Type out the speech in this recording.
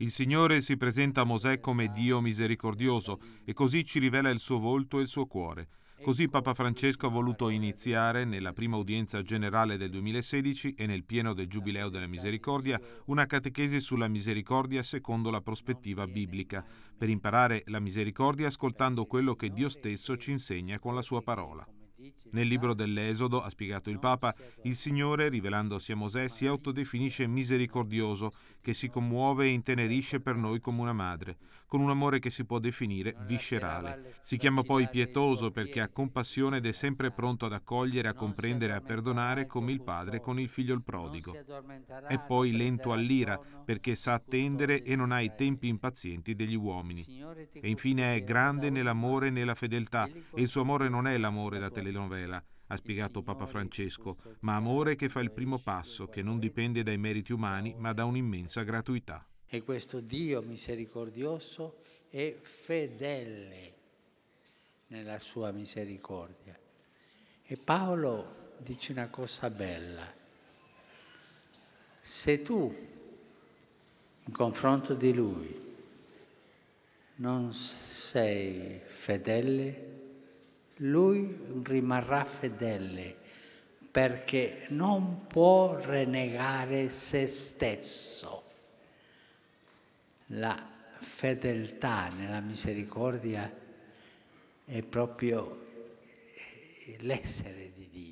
Il Signore si presenta a Mosè come Dio misericordioso e così ci rivela il suo volto e il suo cuore. Così Papa Francesco ha voluto iniziare, nella prima udienza generale del 2016 e nel pieno del Giubileo della Misericordia, una catechesi sulla misericordia secondo la prospettiva biblica, per imparare la misericordia ascoltando quello che Dio stesso ci insegna con la sua parola. Nel libro dell'Esodo, ha spiegato il Papa, il Signore, rivelandosi a Mosè, si ah. autodefinisce misericordioso, che si commuove e intenerisce per noi come una madre, con un amore che si può definire viscerale. Si chiama poi pietoso perché ha compassione ed è sempre pronto ad accogliere, a comprendere e a perdonare come il padre con il figlio il prodigo. È poi lento all'ira perché sa attendere e non ha i tempi impazienti degli uomini. E infine è grande nell'amore e nella fedeltà e il suo amore non è l'amore da telenovela tutela, ha spiegato Papa Francesco, ma amore che fa il primo passo, che non dipende dai meriti umani, ma da un'immensa gratuità. E questo Dio misericordioso è fedele nella sua misericordia. E Paolo dice una cosa bella. Se tu, in confronto di lui, non sei fedele, lui rimarrà fedele perché non può renegare se stesso. La fedeltà nella misericordia è proprio l'essere di Dio.